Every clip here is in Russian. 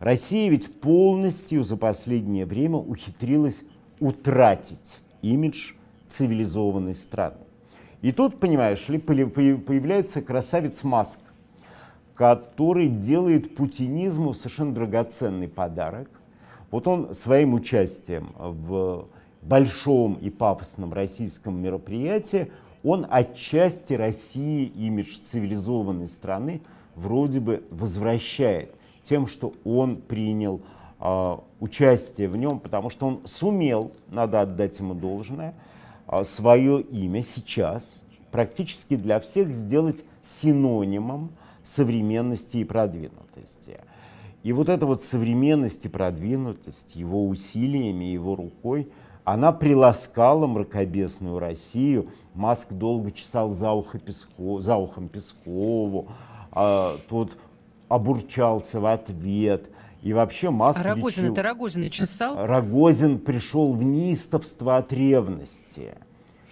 Россия ведь полностью за последнее время ухитрилась утратить имидж цивилизованной страны. И тут, понимаешь ли, появляется красавец Маск, который делает путинизму совершенно драгоценный подарок. Вот он своим участием в большом и пафосном российском мероприятии, он отчасти России имидж цивилизованной страны вроде бы возвращает тем, что он принял а, участие в нем, потому что он сумел, надо отдать ему должное, а, свое имя сейчас практически для всех сделать синонимом современности и продвинутости. И вот эта вот современность и продвинутость его усилиями, его рукой, она приласкала мракобесную Россию. Маск долго чесал за, ухо Песко, за ухом Пескову. А, тот обурчался в ответ. И вообще Маск... А Рогозин лечил... это Рогозин чесал? Рогозин пришел в неистовство от ревности.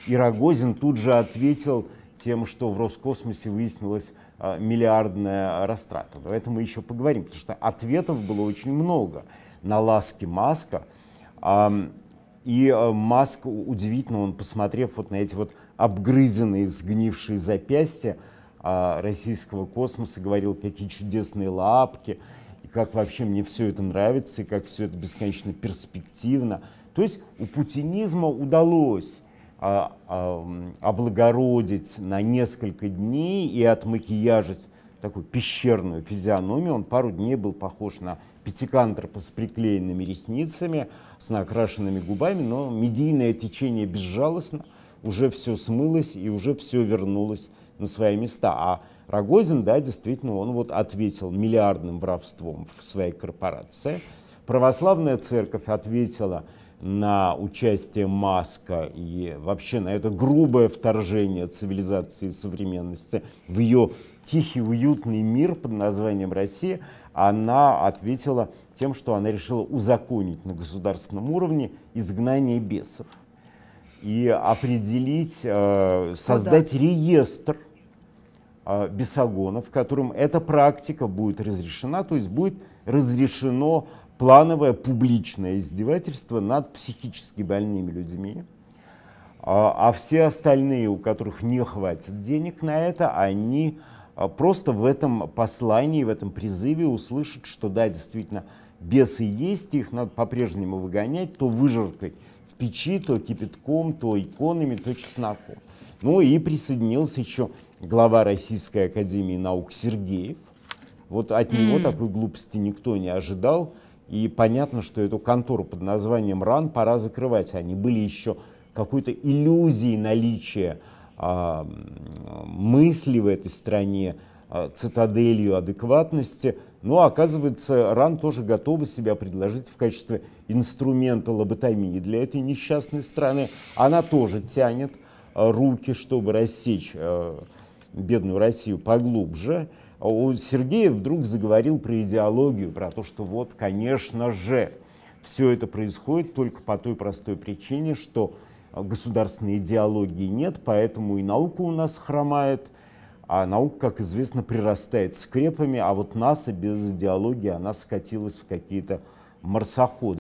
И Рогозин тут же ответил тем, что в Роскосмосе выяснилась а, миллиардная растрата. Но это мы еще поговорим, потому что ответов было очень много на ласки Маска. А, и а, Маск, удивительно, он, посмотрев вот на эти вот обгрызенные, сгнившие запястья, а, российского космоса, говорил, какие чудесные лапки, и как вообще мне все это нравится, и как все это бесконечно перспективно. То есть у путинизма удалось а, а, облагородить на несколько дней и отмакияжить такую пещерную физиономию. Он пару дней был похож на пятикантропа с приклеенными ресницами, с накрашенными губами, но медийное течение безжалостно, уже все смылось и уже все вернулось на свои места. А Рогозин, да, действительно, он вот ответил миллиардным воровством в своей корпорации. Православная церковь ответила на участие Маска и вообще на это грубое вторжение цивилизации и современности в ее тихий, уютный мир под названием Россия, она ответила тем, что она решила узаконить на государственном уровне изгнание бесов и определить, э, создать ну, да. реестр а, Бесогона, в котором эта практика будет разрешена, то есть будет разрешено плановое публичное издевательство над психически больными людьми, а, а все остальные, у которых не хватит денег на это, они а, просто в этом послании, в этом призыве услышат, что да, действительно, бесы есть, их надо по-прежнему выгонять, то выжаркой в печи, то кипятком, то иконами, то чесноком. Ну и присоединился еще глава Российской Академии Наук Сергеев. Вот от mm. него такой глупости никто не ожидал. И понятно, что эту контору под названием РАН пора закрывать. Они были еще какой-то иллюзией наличия а, мысли в этой стране, а, цитаделью адекватности. Но ну, оказывается, РАН тоже готова себя предложить в качестве инструмента лоботомии для этой несчастной страны. Она тоже тянет – Э, руки, чтобы рассечь э, бедную Россию поглубже, а Сергей вдруг заговорил про идеологию, про то, что вот, конечно же, все это происходит только по той простой причине, что государственной идеологии нет, поэтому и наука у нас хромает, а наука, как известно, прирастает скрепами, а вот НАСА без идеологии, она скатилась в какие-то марсоходы.